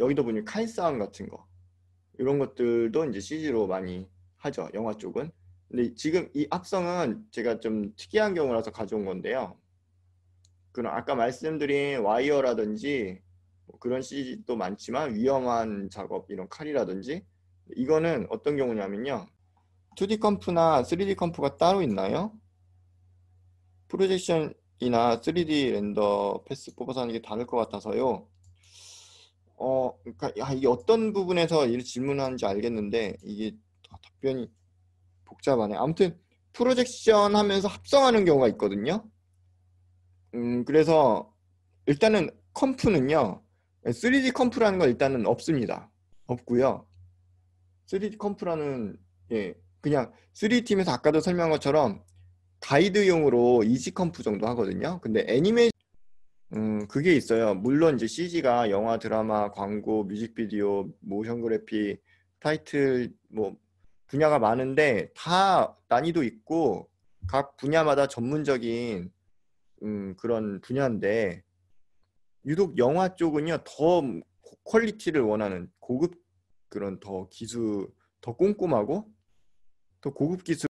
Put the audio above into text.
여기도 보니 칼 싸움 같은 거 이런 것들도 이제 CG로 많이 하죠. 영화 쪽은. 근데 지금 이악성은 제가 좀 특이한 경우라서 가져온 건데요. 그런 아까 말씀드린 와이어라든지 뭐 그런 CG도 많지만 위험한 작업 이런 칼이라든지 이거는 어떤 경우냐면요. 2D 컴프나 3D 컴프가 따로 있나요? 프로젝션이나 3D 렌더 패스 뽑아서 하는 게 다를 것 같아서요. 어, 그러니까 야, 이게 어떤 부분에서 이 질문하는지 알겠는데 이게 답변이 복잡하네. 아무튼 프로젝션 하면서 합성하는 경우가 있거든요. 음, 그래서 일단은 컴프는요. 3D 컴프라는 건 일단은 없습니다. 없고요. 3D 컴프라는 예, 그냥 3D팀에서 아까도 설명한 것처럼 가이드용으로 이지 컴프 정도 하거든요. 근데 애니메이션 음, 그게 있어요. 물론 이제 CG가 영화, 드라마, 광고, 뮤직비디오, 모션 그래픽, 타이틀 뭐 분야가 많은데 다 난이도 있고 각 분야마다 전문적인 음, 그런 분야인데 유독 영화 쪽은요 더 퀄리티를 원하는 고급 그런 더 기술 더 꼼꼼하고 더 고급 기술